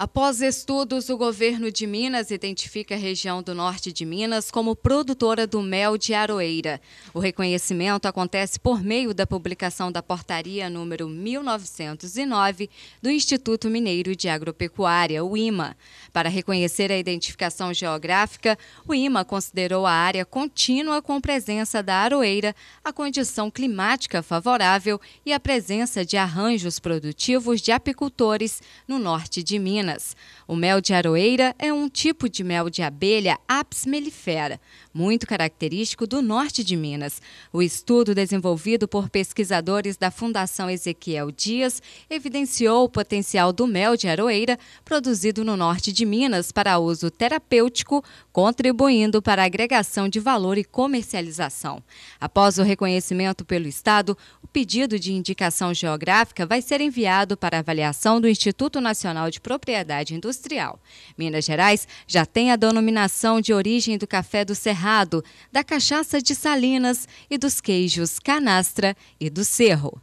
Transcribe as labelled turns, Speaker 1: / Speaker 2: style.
Speaker 1: Após estudos, o governo de Minas identifica a região do norte de Minas como produtora do mel de aroeira. O reconhecimento acontece por meio da publicação da portaria número 1909 do Instituto Mineiro de Agropecuária, o IMA. Para reconhecer a identificação geográfica, o IMA considerou a área contínua com presença da aroeira, a condição climática favorável e a presença de arranjos produtivos de apicultores no norte de Minas. O mel de aroeira é um tipo de mel de abelha Apis mellifera, muito característico do norte de Minas. O estudo desenvolvido por pesquisadores da Fundação Ezequiel Dias evidenciou o potencial do mel de aroeira produzido no norte de Minas para uso terapêutico, contribuindo para a agregação de valor e comercialização. Após o reconhecimento pelo Estado, o pedido de indicação geográfica vai ser enviado para avaliação do Instituto Nacional de Propriedade propriedade industrial. Minas Gerais já tem a denominação de origem do café do Cerrado, da cachaça de Salinas e dos queijos canastra e do Cerro.